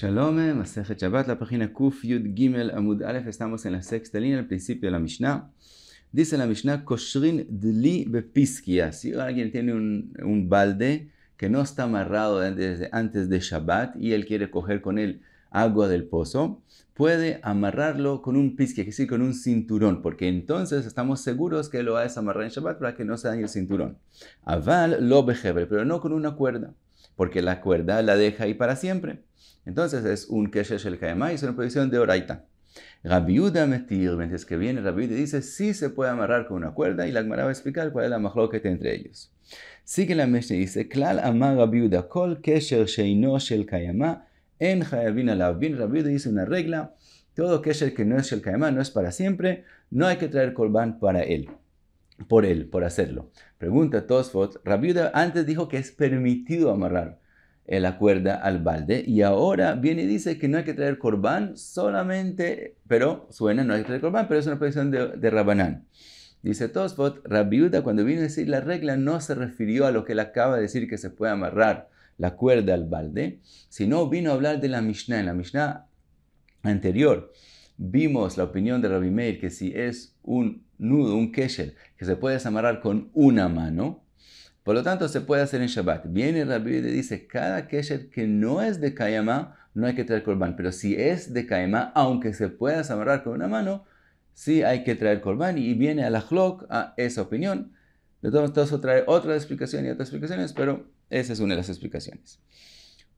Shalom, Shabbat, la página Kuf Yud Gimel Amud Aleph, estamos en la sexta línea, al principio de la Mishnah. Dice la Mishnah, Koshrin Dli Bepiskia. Si alguien tiene un, balde que no está amarrado antes de Shabbat y él quiere coger con él agua del pozo, puede amarrarlo con un pisquia, es decir, con un cinturón, porque entonces estamos seguros que lo va a desamarrar en Shabbat para que no se dañe el cinturón. Aval lo bejebre, pero no con una cuerda, porque la cuerda la deja ahí para siempre. Entonces es un kesher el kayamah y es una prohibición de Oraita. Rabiuda Metir, mientras que viene Rabiuda dice, sí se puede amarrar con una cuerda y la Gemara va a explicar cuál es la tiene entre ellos. Sigue la y dice, Klal amar Rabiuda kol kesher sheino shel en la alav. Rabiuda dice una regla, todo kesher que no es shel kayamah no es para siempre, no hay que traer korban para él, por él, por hacerlo. Pregunta Tosfot, Rabiuda antes dijo que es permitido amarrar. Eh, la cuerda al balde. Y ahora viene y dice que no hay que traer corbán, solamente, pero suena, no hay que traer corbán, pero es una posición de, de Rabanán. Dice Tosfot, Rabiuda cuando vino a decir la regla no se refirió a lo que él acaba de decir que se puede amarrar la cuerda al balde, sino vino a hablar de la Mishnah. En la Mishnah anterior vimos la opinión de Rabbi Meir que si es un nudo, un kesher, que se puede desamarrar con una mano, por lo tanto, se puede hacer en Shabbat. Viene Rabiuda y le dice, cada kesher que no es de Kayama, no hay que traer korban. Pero si es de Kayama, aunque se pueda amarrar con una mano, sí hay que traer korban. Y viene a la Hlok a esa opinión. De todos modos, trae otra explicación y otras explicaciones, pero esa es una de las explicaciones.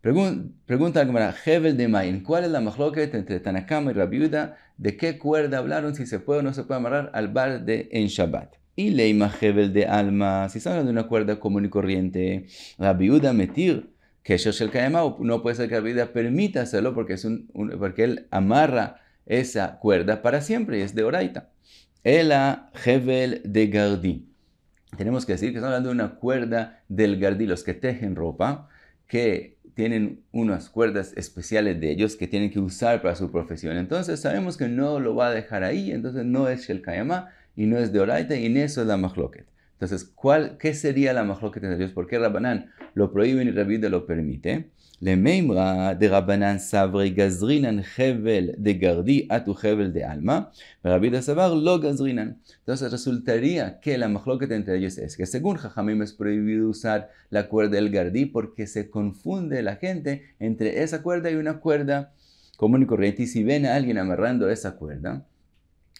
pregunta a Gemara, de maín? ¿cuál es la mahloket entre Tanakama y Rabiuda? ¿De qué cuerda hablaron? Si se puede o no se puede amarrar al bar de en Shabbat y leima hebel de alma, si estamos hablando de una cuerda común y corriente, la viuda metir, que el o no puede ser que la viuda permita hacerlo porque, es un, porque él amarra esa cuerda para siempre y es de oraita. Ela hebel de gardí. Tenemos que decir que estamos hablando de una cuerda del gardí, los que tejen ropa, que tienen unas cuerdas especiales de ellos que tienen que usar para su profesión. Entonces sabemos que no lo va a dejar ahí, entonces no es el Kayama, y no es de Oraita, y en eso es la Mahloket. Entonces, ¿cuál, ¿qué sería la Mahloket entre ellos? ¿Por qué Rabanán lo prohíbe y Rabida lo permite? Le Meimra de Sabre Gazrinan Hevel de Gardi tu Hevel de Alma, Sabar lo Gazrinan. Entonces, resultaría que la Mahloket entre ellos es que según Jajamim es prohibido usar la cuerda del Gardí porque se confunde la gente entre esa cuerda y una cuerda común y corriente. Y si ven a alguien amarrando esa cuerda,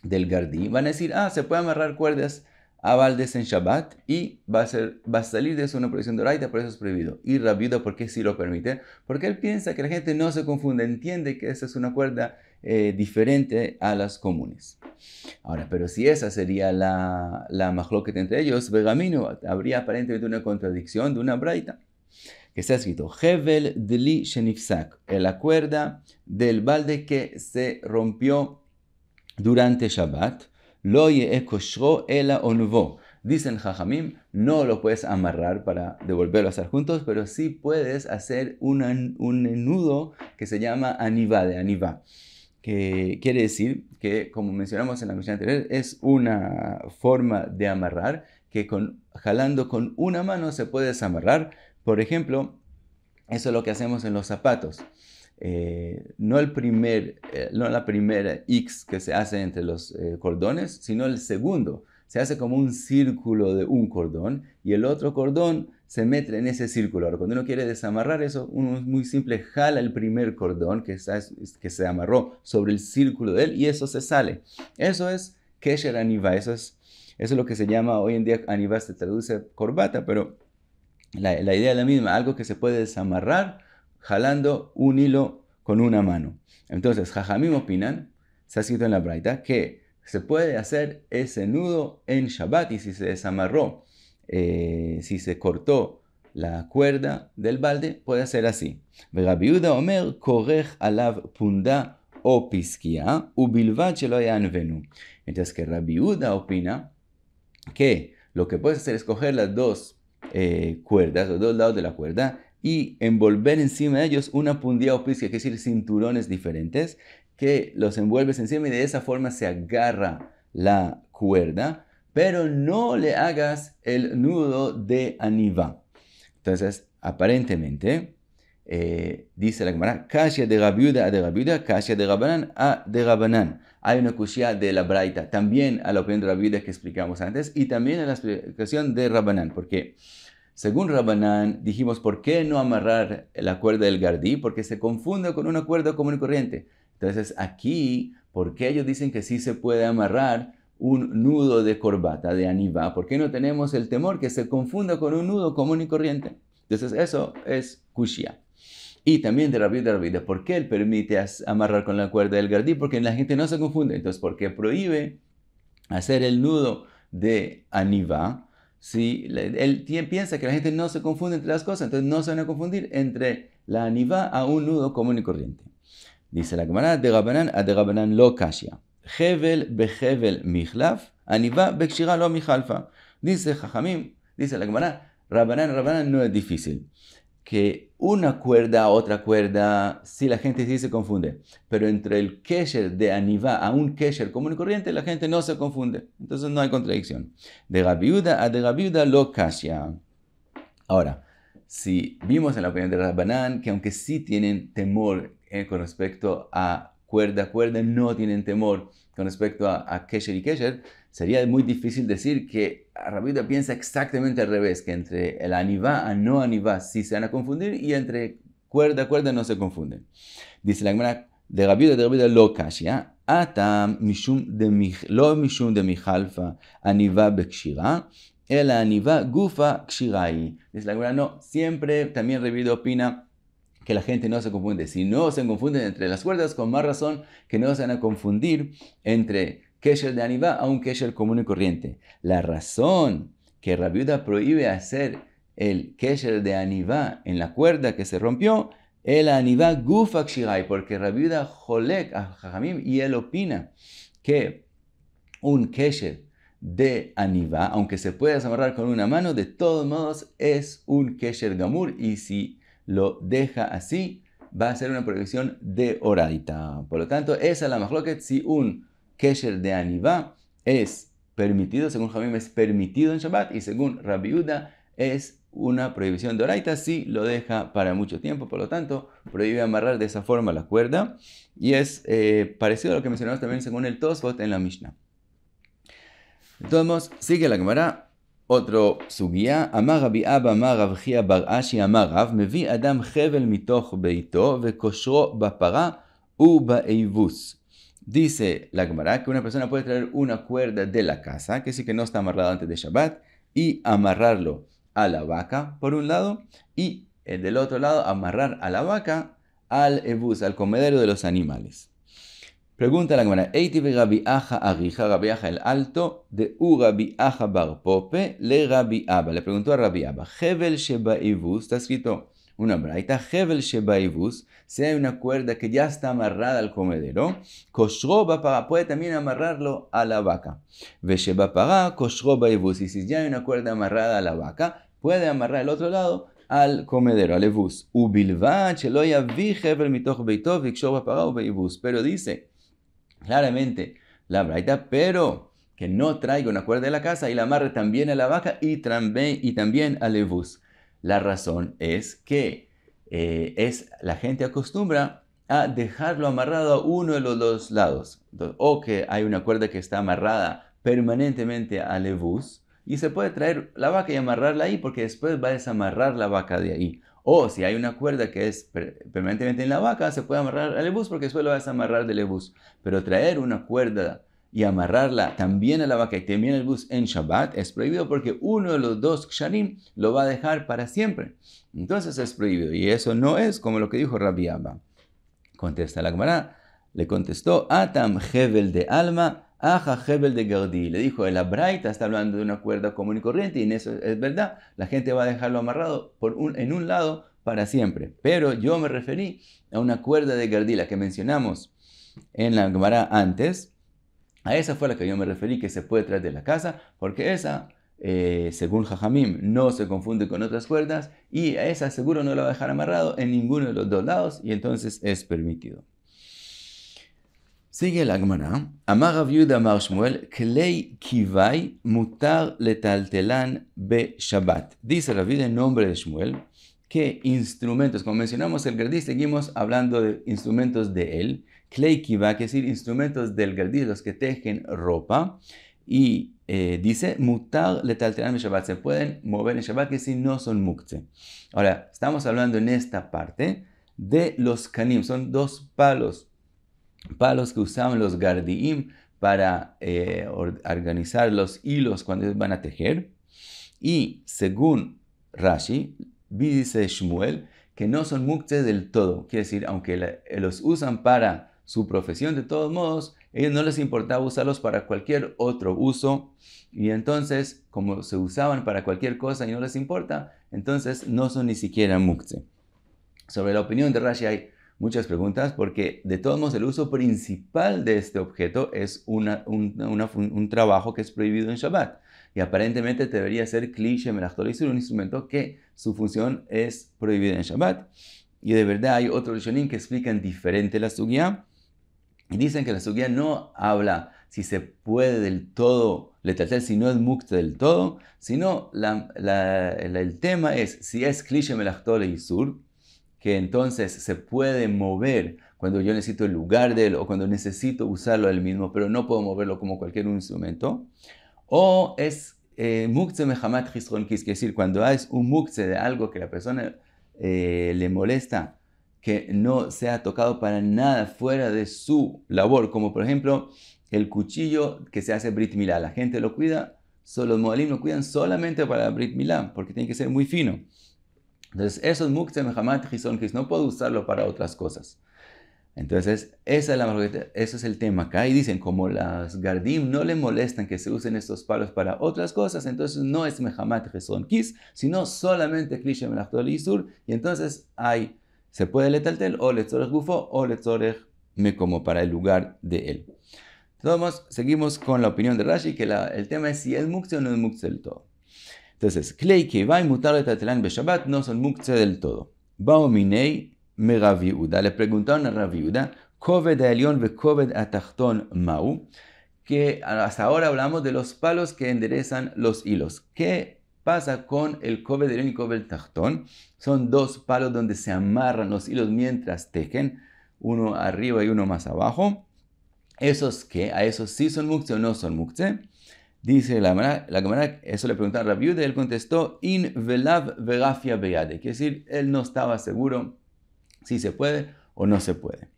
del Gardí, van a decir, ah, se puede amarrar cuerdas a baldes en Shabbat y va a, ser, va a salir de eso una prohibición de Raita, por eso es prohibido. Y Rabiuda, ¿por qué sí lo permite? Porque él piensa que la gente no se confunde, entiende que esa es una cuerda eh, diferente a las comunes. Ahora, pero si esa sería la, la entre ellos, Begamino, habría aparentemente una contradicción de una Braita que está escrito Hevel Dli Shenifsak, la cuerda del balde que se rompió durante Shabbat, lo e koshro ela onuvo. Dicen Jajamim, no lo puedes amarrar para devolverlo a hacer juntos, pero sí puedes hacer un, nudo que se llama anivá de anivá, que quiere decir que, como mencionamos en la misión anterior, es una forma de amarrar que con, jalando con una mano se puede desamarrar. Por ejemplo, eso es lo que hacemos en los zapatos. Eh, no, el primer, eh, no la primera X que se hace entre los eh, cordones, sino el segundo. Se hace como un círculo de un cordón y el otro cordón se mete en ese círculo. Ahora, cuando uno quiere desamarrar eso, uno es muy simple, jala el primer cordón que, está, que se amarró sobre el círculo de él y eso se sale. Eso es Kesher Aniva, eso es, lo que se llama hoy en día Aniva se traduce corbata, pero la idea es la misma, algo que se puede desamarrar jalando un hilo con una mano. Entonces, Jajamim opinan, se ha escrito en la braita, que se puede hacer ese nudo en Shabbat y si se desamarró, eh, si se cortó la cuerda del balde, puede ser así. Verabiuda Omer, alav punda o Mientras que Rabiuda opina que lo que puedes hacer es coger las dos eh, cuerdas, los dos lados de la cuerda, y envolver encima de ellos una pundia o que es decir, cinturones diferentes, que los envuelves encima y de esa forma se agarra la cuerda, pero no le hagas el nudo de anivá. Entonces, aparentemente, eh, dice la camarada, de Rabiuda a de Rabiuda, de Rabanán a de Rabanán. Hay una cuchilla de la Braita, también a la opinión de Rabiuda que explicamos antes, y también a la explicación de Rabanán, porque... Según Rabanán, dijimos, ¿por qué no amarrar la cuerda del gardí? Porque se confunde con una cuerda común y corriente. Entonces, aquí, ¿por qué ellos dicen que sí se puede amarrar un nudo de corbata, de anivá? ¿Por qué no tenemos el temor que se confunda con un nudo común y corriente? Entonces, eso es kushia. Y también de Rabbi de Rabbi, ¿por qué él permite amarrar con la cuerda del gardí? Porque la gente no se confunde. Entonces, ¿por qué prohíbe hacer el nudo de anivá? Si él piensa que la gente no se confunde entre las cosas, entonces no se van a confundir entre la anivá a un nudo común y corriente. Dice la Gemara, de Gabanán a de Gabanán lo kashia. Hevel behevel michlaf, anivá bekshira lo michalfa. Dice Jajamim, dice la Gemara, Rabanán, Rabanán no es difícil que una cuerda a otra cuerda, si sí, la gente sí se confunde. Pero entre el kesher de Anivá a un kesher común y corriente, la gente no se confunde. Entonces no hay contradicción. De viuda a de Gabiuda lo kasha. Ahora, si vimos en la opinión de Rabbanán que aunque sí tienen temor eh, con respecto a cuerda a cuerda, no tienen temor con respecto a, a kesher y kesher, sería muy difícil decir que Rabida piensa exactamente al revés, que entre el anivá a no anivá sí se van a confundir y entre cuerda a cuerda no se confunden. Dice la hermana de Rabida de Rabida lo kashia, ¿ah? atam mishum de lo mishum de michalfa anivá bekshira, el anivá gufa kshirai. Dice la hermana, no, siempre también Rabida opina que la gente no se confunde. Si no se confunden entre las cuerdas, con más razón que no se van a confundir entre Kesher de Anivá a un Kesher común y corriente. La razón que Rabiuda prohíbe hacer el Kesher de Anivá en la cuerda que se rompió, el Anivá Gufak Shirai, porque Rabiuda Jolek a Jajamim y él opina que un Kesher de Anivá, aunque se pueda amarrar con una mano, de todos modos es un Kesher Gamur y si lo deja así, va a ser una prohibición de oradita. Por lo tanto, esa es la que si un Kesher de Anivá es permitido, según Jamim es permitido en Shabbat y según Rabbi Uda es una prohibición de Oraita si lo deja para mucho tiempo, por lo tanto prohíbe amarrar de esa forma la cuerda y es eh, parecido a lo que mencionamos también según el Tosfot en la Mishnah. Entonces sigue la cámara. Otro su amar Rabbi Abba, amar Rabjia Bar Ashi, amar mevi Adam Hevel mitoch beito, ve vekosho bapara u eivus. Dice la Gemara que una persona puede traer una cuerda de la casa, que sí que no está amarrada antes de Shabbat, y amarrarlo a la vaca, por un lado, y eh, del otro lado, amarrar a la vaca al ebus, al comedero de los animales. Pregunta la Gemara, Gabi Agija, Aja el Alto, de U Aja Bar Pope, le Abba. Le preguntó a Abba, Hebel Sheba está escrito una braita, hevel Shebaivus, si hay una cuerda que ya está amarrada al comedero, Koshroba para, puede también amarrarlo a la vaca. Vesheba para, Koshroba y si ya hay una cuerda amarrada a la vaca, puede amarrar al otro lado al comedero, al che Ubilvad Sheloya vi hevel mitoch beitov, para Pero dice claramente la braita, pero que no traiga una cuerda de la casa y la amarre también a la vaca y también, y también al la razón es que eh, es, la gente acostumbra a dejarlo amarrado a uno de los dos lados. o que hay una cuerda que está amarrada permanentemente al ebus y se puede traer la vaca y amarrarla ahí porque después va a desamarrar la vaca de ahí. O si hay una cuerda que es permanentemente en la vaca, se puede amarrar al ebus porque después lo va a desamarrar del ebus. Pero traer una cuerda y amarrarla también a la vaca y también el bus en Shabbat es prohibido porque uno de los dos ksharim lo va a dejar para siempre. Entonces es prohibido y eso no es como lo que dijo Rabbi Abba. Contesta la Gemara, le contestó Atam Hebel de Alma, Aja Hebel de Gaudí. Le dijo, el Abraita está hablando de una cuerda común y corriente y en eso es verdad, la gente va a dejarlo amarrado en un lado para siempre. Pero yo me referí a una cuerda de Gardila que mencionamos en la Gemara antes, a esa fue la que yo me referí, que se puede traer de la casa, porque esa, eh, según Jajamim, no se confunde con otras cuerdas y a esa seguro no la va a dejar amarrado en ninguno de los dos lados y entonces es permitido. Sigue el Gemara. Amar la Yuda Shmuel, Mutar Letaltelan Be Shabbat. Dice en nombre de Shmuel que instrumentos, como mencionamos el Gerdí, seguimos hablando de instrumentos de él, kleikiva, que es decir, instrumentos del gardi, los que tejen ropa, y eh, dice, mutar letalteran Shabbat, se pueden mover en Shabbat, que si no son mukte. Ahora, estamos hablando en esta parte de los kanim, son dos palos, palos que usaban los gardiim para eh, organizar los hilos cuando van a tejer. Y según Rashi, dice Shmuel, que no son mukte del todo, quiere decir, aunque los usan para su profesión de todos modos, a ellos no les importaba usarlos para cualquier otro uso y entonces, como se usaban para cualquier cosa y no les importa, entonces no son ni siquiera mukte. Sobre la opinión de Rashi hay muchas preguntas porque de todos modos el uso principal de este objeto es un, trabajo que es prohibido en Shabbat y aparentemente debería ser cliché melachtolizur, un instrumento que su función es prohibida en Shabbat. Y de verdad hay otros rishonim que explican diferente la guía. Y dicen que la suguía no habla si se puede del todo trata si no es mukta del todo, sino el tema es si es cliché melachtole y sur, que entonces se puede mover cuando yo necesito el lugar de él o cuando necesito usarlo él mismo, pero no puedo moverlo como cualquier instrumento. O es eh, mukte mehamat es decir, cuando es un mukte de algo que la persona eh, le molesta que no sea tocado para nada fuera de su labor, como por ejemplo el cuchillo que se hace Brit Milá. La gente lo cuida, solo los modalim lo cuidan solamente para Brit Milá, porque tiene que ser muy fino. Entonces, esos es mehamat, Hamad no puedo usarlo para otras cosas. Entonces, ese es el tema acá. Y dicen, como las Gardim no le molestan que se usen estos palos para otras cosas, entonces no es Mehamat gisonkis, Kis, sino solamente Klishem Sur, y entonces hay se puede letaltel o letzorej gufo o letzorej me como para el lugar de él. Entonces, seguimos con la opinión de Rashi, que el tema es si es mukse o no es mukse del todo. Entonces, klei que mutar etatlan beshabbat no son mukse del todo. Baominei me Raviuda. Le preguntaron a Raviuda, Koved Elion ve Koved Atachton Mau, que hasta ahora hablamos de los palos que enderezan los hilos. ¿Qué pasa con el covederín de y el tactón Son dos palos donde se amarran los hilos mientras tejen, uno arriba y uno más abajo. ¿Esos que ¿A esos sí son mukse o no son mukse? Dice la cámara, eso le preguntaron a viuda y él contestó, in velav verafia beyade, quiere decir, él no estaba seguro si se puede o no se puede.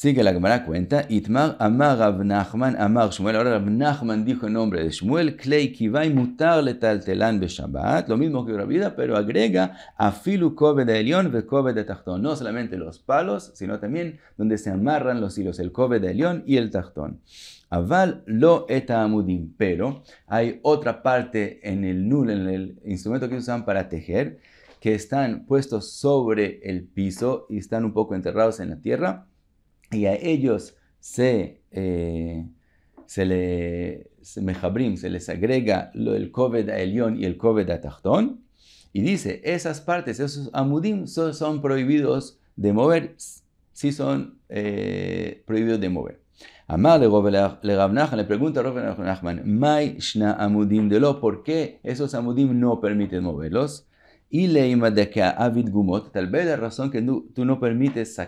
Sigue la Gemara cuenta, Itmar Amar Abnachman Amar Shmuel. Ahora Abnachman dijo en nombre de Shmuel, Klei Kivai Mutar Letaltelan shabbat lo mismo que vida, pero agrega Afilu Kobe de Elión de Kobe de Tachtón. No solamente los palos, sino también donde se amarran los hilos, el Kobe de Elión y el Tachtón. Aval lo Amudim. pero hay otra parte en el nul, en el instrumento que usan para tejer, que están puestos sobre el piso y están un poco enterrados en la tierra y a ellos se, eh, se le se, se les agrega el COVID a Elión y el COVID a Tachtón. Y dice, esas partes, esos amudim son, prohibidos de mover, sí son eh, prohibidos de mover. Amar le le pregunta a Rav de ¿por qué esos Amudim no permiten moverlos? Y de que avid gumot, tal vez la razón que tú no permites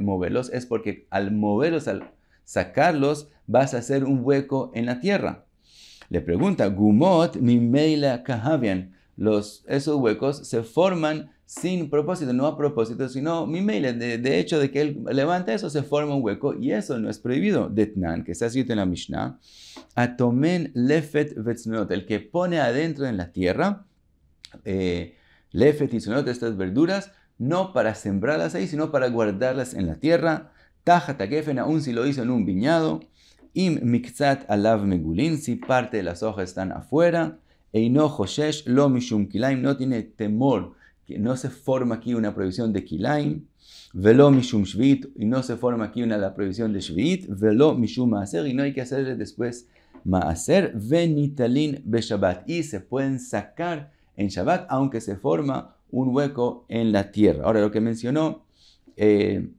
moverlos es porque al moverlos, al sacarlos, vas a hacer un hueco en la tierra. Le pregunta, gumot meila kahavian. Los, esos huecos se forman sin propósito, no a propósito, sino mi De, de hecho, de que él levanta eso, se forma un hueco y eso no es prohibido. Detnan, que está escrito en la Mishnah, atomen lefet vetznot, el que pone adentro en la tierra, eh, Lefet y sonot, estas verduras, no para sembrarlas ahí, sino para guardarlas en la tierra. Taja takefen, aún si lo hizo en un viñado. Im mikzat alav megulin, si parte de las hojas están afuera. Eino hoshesh lo mishum kilaim, no tiene temor, que no se forma aquí una prohibición de kilaim. Velo mishum shvit, y no se forma aquí una la prohibición de shvit. Velo mishum maaser, y no hay que hacerle después maaser. Venitalin beshabat y se pueden sacar en Shabbat, aunque se forma un hueco en la tierra. Ahora, lo que mencionó eh,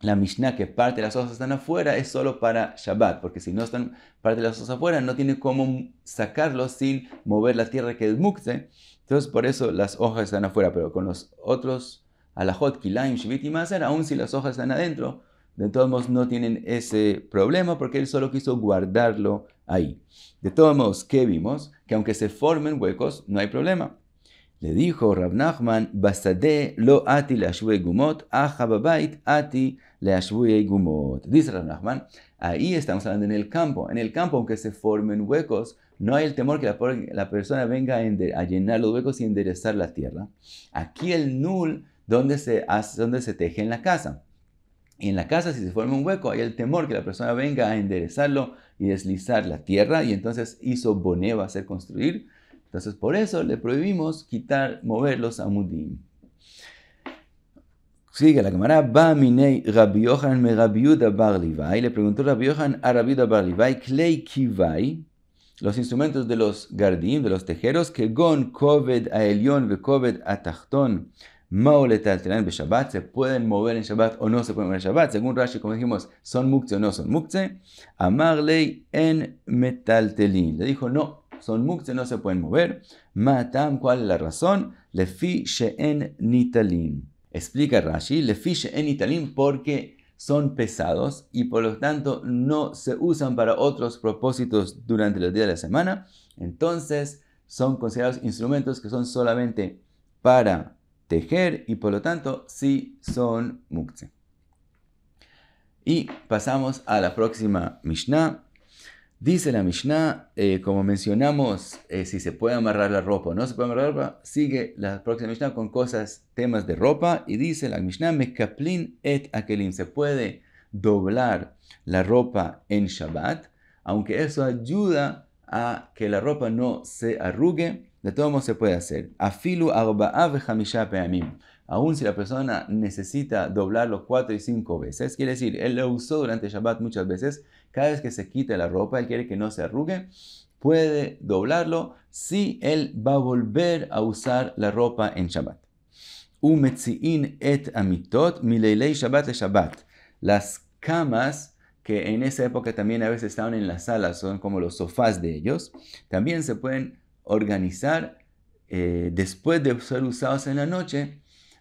la Mishnah, que parte de las hojas están afuera, es solo para Shabbat, porque si no están parte de las hojas afuera, no tiene cómo sacarlo sin mover la tierra que es mukte. Entonces, por eso las hojas están afuera, pero con los otros alahot kilaim, shivit y maser, aún si las hojas están adentro, de todos modos no tienen ese problema porque él solo quiso guardarlo ahí. De todos modos, ¿qué vimos? Que aunque se formen huecos, no hay problema. Le dijo Rab Nachman, Basade lo ati gumot, ati Dice Rab Nachman, ahí estamos hablando en el campo. En el campo, aunque se formen huecos, no hay el temor que la, persona venga a, llenar los huecos y enderezar la tierra. Aquí el nul, donde se, donde se teje en la casa en la casa, si se forma un hueco, hay el temor que la persona venga a enderezarlo y deslizar la tierra, y entonces hizo boné, va a ser construir. Entonces, por eso le prohibimos quitar, moverlos a Mudim. Sigue la cámara. Va minei Rabbi Yohan me Rabbi Bar Le preguntó Rabbi Yohan a Rabbi Yuda Klei Kivai, los instrumentos de los gardim, de los tejeros, que Gon Koved a Elion ve Koved a Tachton, Shabbat, se pueden mover en Shabbat o no se pueden mover en Shabbat, según Rashi, como dijimos, son mukte o no son Amar Amarley en metaltelin, le dijo no, son mukte, no se pueden mover. Matam, ¿cuál es la razón? Le Lefi en nitalin. Explica Rashi, le fiche en nitalin porque son pesados y por lo tanto no se usan para otros propósitos durante los días de la semana. Entonces son considerados instrumentos que son solamente para tejer y por lo tanto sí son muktzeh. Y pasamos a la próxima Mishnah. Dice la Mishnah, eh, como mencionamos, eh, si se puede amarrar la ropa no se puede amarrar la ropa, sigue la próxima Mishnah con cosas, temas de ropa. Y dice la Mishnah, et akelim. Se puede doblar la ropa en Shabbat, aunque eso ayuda a que la ropa no se arrugue. De todo modo se puede hacer. Afilu Aún si la persona necesita doblarlo cuatro y cinco veces, quiere decir, él lo usó durante Shabbat muchas veces, cada vez que se quita la ropa, él quiere que no se arrugue, puede doblarlo si él va a volver a usar la ropa en Shabbat. Umetzi'in et amitot mileilei Shabbat Shabbat. Las camas que en esa época también a veces estaban en las salas, son como los sofás de ellos, también se pueden organizar eh, después de ser usados en la noche,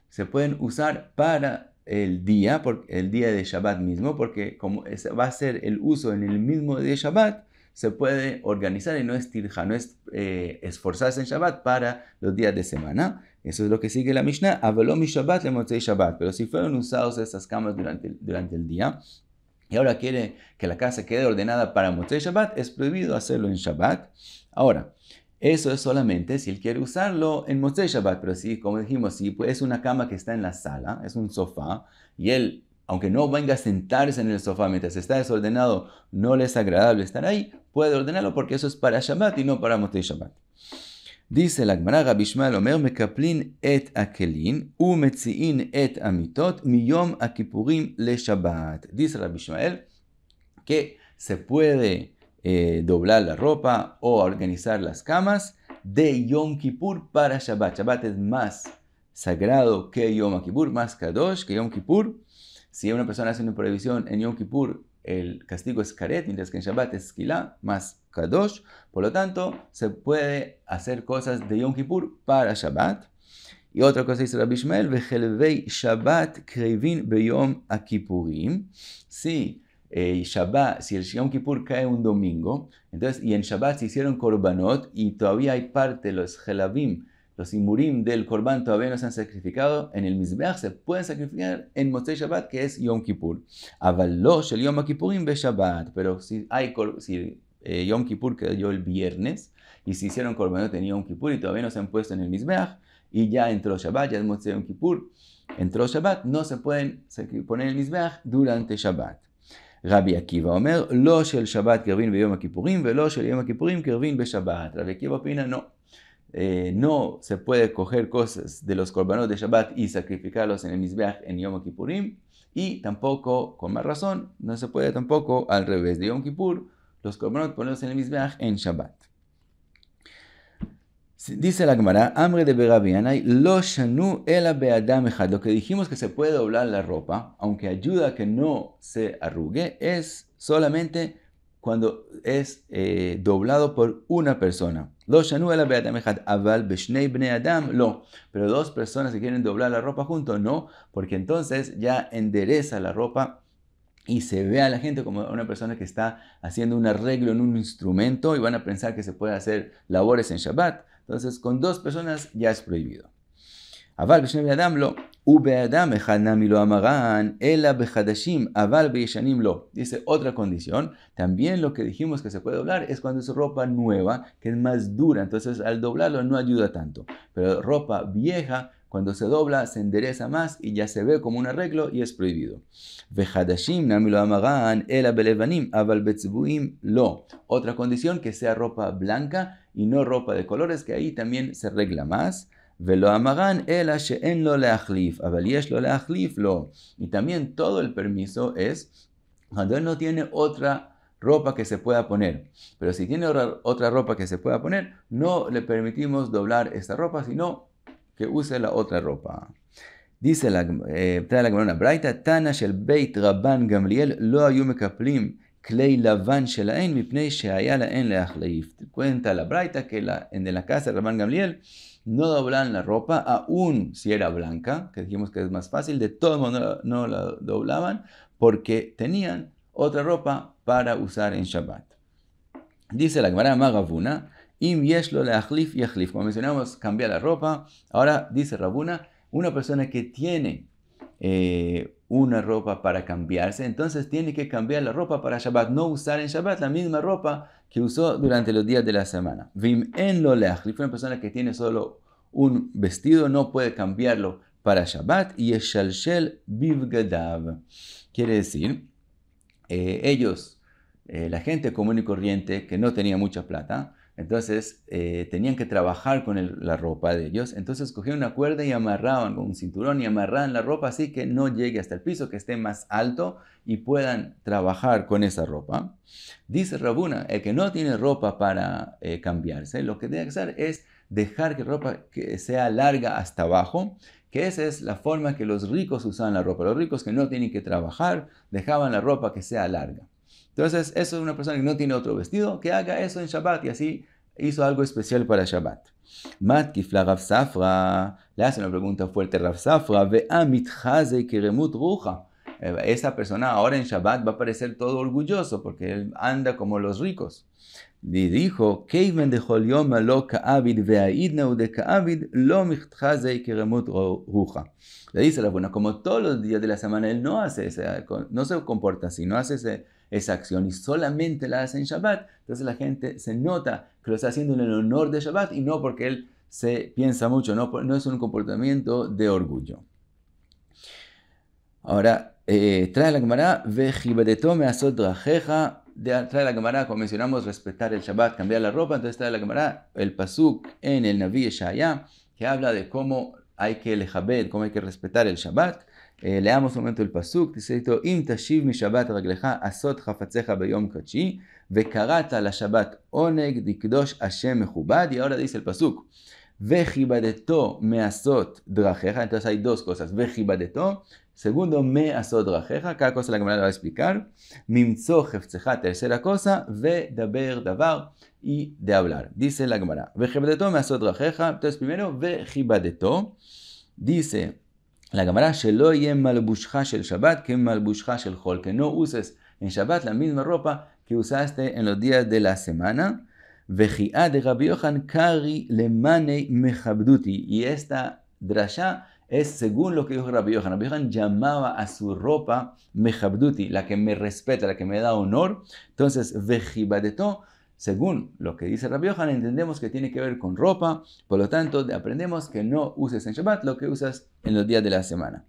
se pueden usar para el día, por, el día de Shabbat mismo, porque como va a ser el uso en el mismo día de Shabbat, se puede organizar y no es tirja, no es eh, esforzarse en Shabbat para los días de semana. Eso es lo que sigue la Mishnah. Shabbat le Shabbat. Pero si fueron usados esas camas durante, durante el día y ahora quiere que la casa quede ordenada para Motzei Shabbat, es prohibido hacerlo en Shabbat. Ahora, eso es solamente si él quiere usarlo en Moshe Shabbat, pero sí, como dijimos, si sí, pues, es una cama que está en la sala, es un sofá, y él, aunque no venga a sentarse en el sofá mientras está desordenado, no le es agradable estar ahí, puede ordenarlo porque eso es para Shabbat y no para Moshe Shabbat. Dice la Gemara Shmuel, Omer, mekaplin et akelin, et amitot, miyom akipurim Dice que se puede eh, doblar la ropa o organizar las camas de Yom Kippur para Shabbat. Shabbat es más sagrado que Yom Kippur, más Kadosh que Yom Kippur. Si una persona hace una prohibición en Yom Kippur, el castigo es Karet, mientras que en Shabbat es Kila, más Kadosh. Por lo tanto, se puede hacer cosas de Yom Kippur para Shabbat. Y otra cosa dice Rabbi Shmuel, Shabbat Krevin Beyom Akipurim. Si eh, si el Yom Kippur cae un domingo, entonces, y en Shabbat se hicieron korbanot y todavía hay parte, los gelabim, los imurim del korban todavía no se han sacrificado, en el Mizbeach se pueden sacrificar en Mosei Shabbat, que es Yom Kippur. Avalosh el Yom Kippurim Shabbat, pero si hay si, eh, Yom Kippur cayó el viernes, y se hicieron korbanot en Yom Kippur y todavía no se han puesto en el Mizbeach, y ya entró Shabbat, ya es Mosei Yom Kippur, entró Shabbat, no se pueden poner el Mizbeach durante Shabbat. רבי עקיבא אומר, לא של שבת קרבין ביום הכיפורים ולא של יום הכיפורים קרבין בשבת. רבי עקיבא פינה נו. Eh, no se puede coger cosas de los corbanos de Shabbat y sacrificarlos en el Mizbeach en Yom Kippurim. Y tampoco, con más razón, no se puede tampoco al revés de Yom Kippur, los corbanos ponerlos en el Mizbeach en Shabbat. Dice la Gemara, de lo shanu el Lo que dijimos que se puede doblar la ropa, aunque ayuda a que no se arrugue, es solamente cuando es eh, doblado por una persona. Lo shanu el adam, lo. Pero dos personas que quieren doblar la ropa juntos, no, porque entonces ya endereza la ropa y se ve a la gente como una persona que está haciendo un arreglo en un instrumento y van a pensar que se puede hacer labores en Shabbat. Entonces, con dos personas ya es prohibido. Aval Dice otra condición. También lo que dijimos que se puede doblar es cuando es ropa nueva, que es más dura. Entonces al doblarlo no ayuda tanto. Pero ropa vieja cuando se dobla, se endereza más y ya se ve como un arreglo y es prohibido. lo. Otra condición, que sea ropa blanca y no ropa de colores, que ahí también se regla más. lo lo lo Y también todo el permiso es cuando él no tiene otra ropa que se pueda poner. Pero si tiene otra ropa que se pueda poner, no le permitimos doblar esta ropa, sino que use la otra ropa. Dice la, eh, la Gemara Braita, Tana shel Beit Rabban Gamliel, lo ayu mekaplim klei lavan shelaen mipnei en laen leachleif. Cuenta la Braita que la, en la casa de Rabban Gamliel no doblan la ropa, aún si era blanca, que dijimos que es más fácil, de todos modos no, la doblaban, porque tenían otra ropa para usar en Shabbat. Dice la Gemara Magavuna, Im Como mencionamos, cambiar la ropa. Ahora dice Rabuna, una persona que tiene eh, una ropa para cambiarse, entonces tiene que cambiar la ropa para Shabbat, no usar en Shabbat la misma ropa que usó durante los días de la semana. Vim en lo una persona que tiene solo un vestido, no puede cambiarlo para Shabbat. Y eshalshel bivgadav. Quiere decir, eh, ellos, eh, la gente común y corriente que no tenía mucha plata, entonces eh, tenían que trabajar con la ropa de ellos. Entonces cogían una cuerda y amarraban con un cinturón y amarraban la ropa así que no llegue hasta el piso, que esté más alto y puedan trabajar con esa ropa. Dice Rabuna, el que no tiene ropa para eh, cambiarse, lo que debe hacer es dejar que la ropa sea larga hasta abajo, que esa es la forma que los ricos usaban la ropa. Los ricos que no tienen que trabajar dejaban la ropa que sea larga. Entonces, eso es una persona que no tiene otro vestido, que haga eso en Shabbat y así hizo algo especial para Shabbat. Matkifla Rav Safra le hace una pregunta fuerte Rav Safra, keremut ruja. Eh, esa persona ahora en Shabbat va a parecer todo orgulloso porque él anda como los ricos. Y dijo, Le dice la buena, como todos los días de la semana él no hace ese, no se comporta así, no hace ese esa acción y solamente la hace en Shabbat, entonces la gente se nota que lo está haciendo en el honor de Shabbat y no porque él se piensa mucho, no, es un comportamiento de orgullo. Ahora, eh, trae la Gemara, vejibadetome asot de, trae la Gemara, como mencionamos, respetar el Shabbat, cambiar la ropa, entonces trae la Gemara el Pasuk en el Naví Shaya, que habla de cómo hay que lejabed, cómo hay que respetar el Shabbat. Eh, leamos un momento el pasuk, dice esto, Im tashiv mi Shabbat asot hafatzeja beyom kachi, vekarata la Shabbat oneg dikdosh Hashem mejubad, y ahora dice el pasuk, me asot drajeja, entonces hay dos cosas, vejibadeto, segundo me asot drajeja, cada cosa la Gemara va a explicar, mimzo jefzeja, tercera cosa, vedaber davar, y de hablar, dice la Gemara, me asot drajeja, entonces primero vejibadeto, dice la Gemara, shel Shabbat, que shel Hol, que no uses en Shabbat la misma ropa que usaste en los días de la semana. de Rabbi Kari Lemane Mechabduti. Y esta drasha es según lo que dijo Rabbi Yohan. Yohan llamaba a su ropa Mechabduti, la que me respeta, la que me da honor. Entonces, Vejibadeto según lo que dice Rabbi Yohan, entendemos que tiene que ver con ropa, por lo tanto aprendemos que no uses en Shabbat lo que usas en los días de la semana.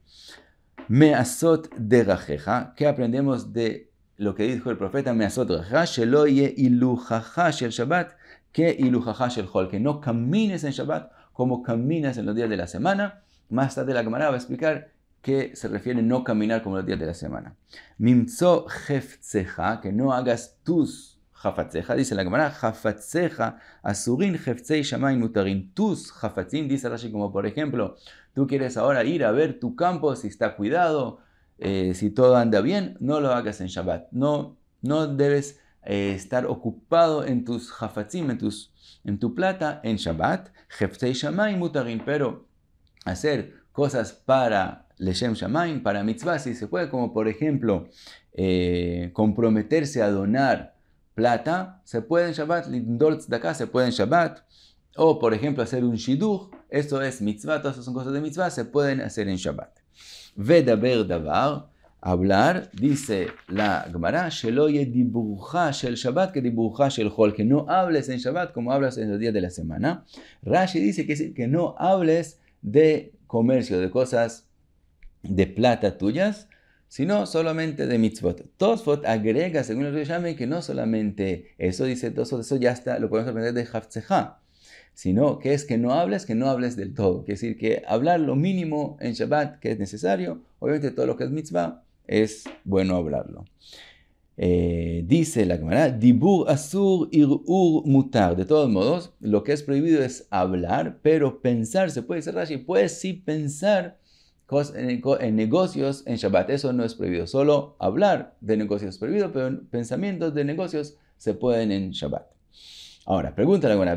Measot de Rajeja, que aprendemos de lo que dijo el profeta Measot Rajeja, Sheloye Ilujaja Shel Shabbat, que Shel que no camines en Shabbat como caminas en los días de la semana. Más tarde la camarada va a explicar que se refiere no caminar como los días de la semana. Mimzo Jefzeja, que no hagas tus dice la cámara, Jafatzeja, Azurin, jefzei, Shamain, Mutarin, tus Jafatzin, dice Rashi, como por ejemplo, tú quieres ahora ir a ver tu campo, si está cuidado, eh, si todo anda bien, no lo hagas en Shabbat. No, no debes eh, estar ocupado en tus hafatzim en, tus, en tu plata, en Shabbat, jefzei, shamayim Mutarin, pero hacer cosas para Leshem Shamaim, para mitzvah, si se puede, como por ejemplo eh, comprometerse a donar plata, se pueden en Shabbat, de acá se pueden en Shabbat, o por ejemplo hacer un shiduch, esto es mitzvah, todas son cosas de mitzvah, se pueden hacer en Shabbat. Vedaber davar, hablar, dice la Gemara, sheloye dibuja shel Shabbat, que dibuja shel hol, que no hables en Shabbat como hablas en los días de la semana. Rashi dice que, que no hables de comercio, de cosas de plata tuyas, sino solamente de mitzvot. Tosfot agrega, según el llame, que no solamente eso dice Tosfot, eso ya está, lo podemos aprender de Hafzeja, sino que es que no hables, que no hables del todo. Quiere decir que hablar lo mínimo en Shabbat que es necesario, obviamente todo lo que es mitzvah es bueno hablarlo. Eh, dice la Gemara, Dibur Asur Irur Mutar. De todos modos, lo que es prohibido es hablar, pero pensar, se puede decir Rashi, puedes sí pensar en negocios en Shabbat. Eso no es prohibido. Solo hablar de negocios es prohibido, pero pensamientos de negocios se pueden en Shabbat. Ahora, pregunta la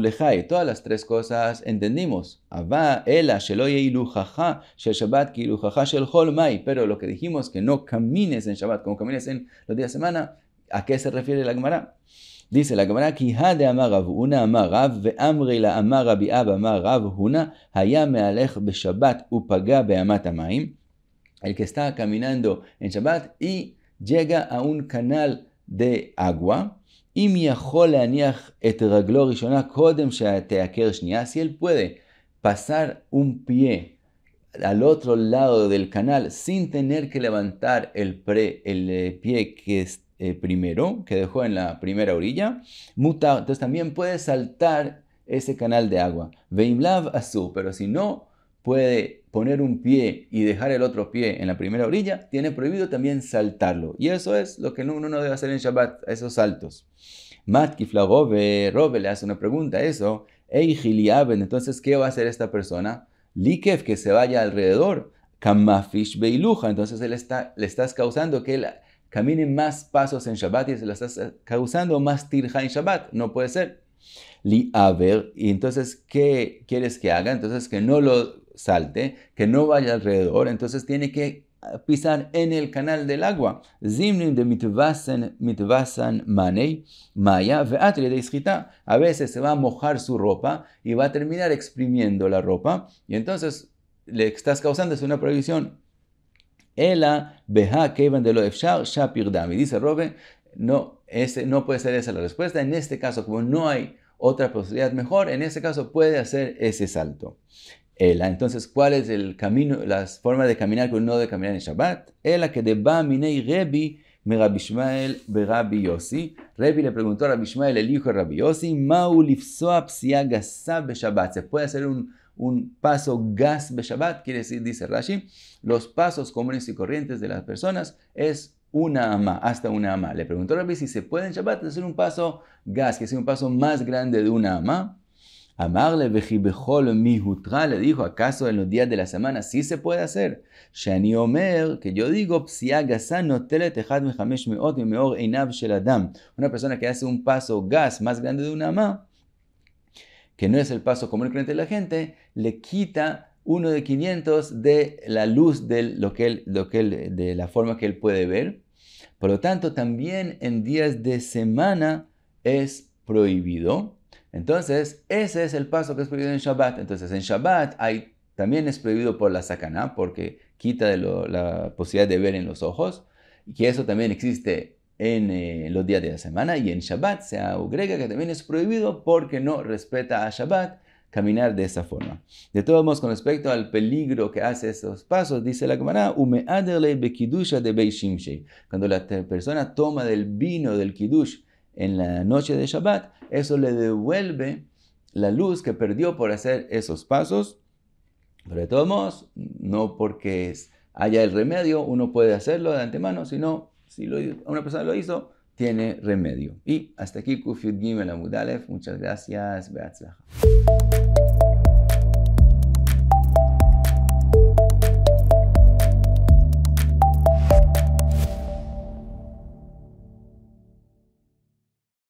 lechai, Todas las tres cosas entendimos. ela shel shel Shabbat Pero lo que dijimos que no camines en Shabbat, como camines en los días de semana, ¿a qué se refiere la Gemara? Dice la Gemara, de Amarav, una Amarav, ve'amre la Amara bi'ab Amarav huna, haya me'alech be'shabbat upaga be'amat amaim. El que está caminando en Shabbat y llega a un canal de agua, אם יכול להניח את רגלו ראשונה קודם שתעקר שנייה, si él puede pasar un pie al otro lado del canal sin tener que levantar el, pre, el eh, pie que eh, primero, que dejó en la primera orilla, muta, entonces también puede saltar ese canal de agua. Veimlav azú, pero si no puede poner un pie y dejar el otro pie en la primera orilla, tiene prohibido también saltarlo. Y eso es lo que uno no debe hacer en Shabbat, esos saltos. Matki Flavove, Robe le hace una pregunta a eso. Entonces, ¿qué va a hacer esta persona? Likev, que se vaya alrededor. Kamafish Beiluja. Entonces, él está, le estás causando que él caminen más pasos en Shabbat y se las estás eh, causando más tirja en Shabbat. No puede ser. Li y entonces, ¿qué quieres que haga? Entonces, que no lo salte, que no vaya alrededor, entonces tiene que ah, pisar en el canal del agua. Zimnim de manei, maya, veatri de A veces se va a mojar su ropa y va a terminar exprimiendo la ropa, y entonces le estás causando es una prohibición Ela Beha keivan de lo Efshar Shapirdam. Y dice Robe, no, ese, no puede ser esa la respuesta. En este caso, como no hay otra posibilidad mejor, en este caso puede hacer ese salto. Ela, entonces, ¿cuál es el camino, las formas de caminar que no de caminar en Shabbat? Ela que deba minei Rebi me Rabbi Shmael be Rabbi Rebi le preguntó a Rabbi el hijo de Rabbi Yossi, Maulifsoa be Shabbat. ¿Se puede hacer un un paso gas beshabbat, quiere decir, dice Rashi, los pasos comunes y corrientes de las personas es una ama, hasta una ama. Le preguntó Rabbi si se puede en Shabbat hacer un paso gas, que es un paso más grande de una ama. Amarle vejibejol mihutra le dijo, ¿acaso en los días de la semana sí se puede hacer? Shani que yo digo, Una persona que hace un paso gas más grande de una ama, que no es el paso común creyente de la gente, le quita uno de 500 de la luz de, lo que lo que de la forma que él puede ver. Por lo tanto, también en días de semana es prohibido. Entonces, ese es el paso que es prohibido en Shabbat. Entonces, en Shabbat hay, también es prohibido por la sakana, porque quita de la posibilidad de ver en los ojos. Y que eso también existe en eh, los días de la semana y en Shabbat se agrega que también es prohibido porque no respeta a Shabbat caminar de esa forma. De todos modos, con respecto al peligro que hace esos pasos, dice la Gemara, de Cuando la persona toma del vino del Kiddush en la noche de Shabbat, eso le devuelve la luz que perdió por hacer esos pasos. Pero de todos modos, no porque haya el remedio, uno puede hacerlo de antemano, sino si lo, una persona lo hizo, tiene remedio. Y hasta aquí Kufiud Gimel Amudalef. Muchas gracias.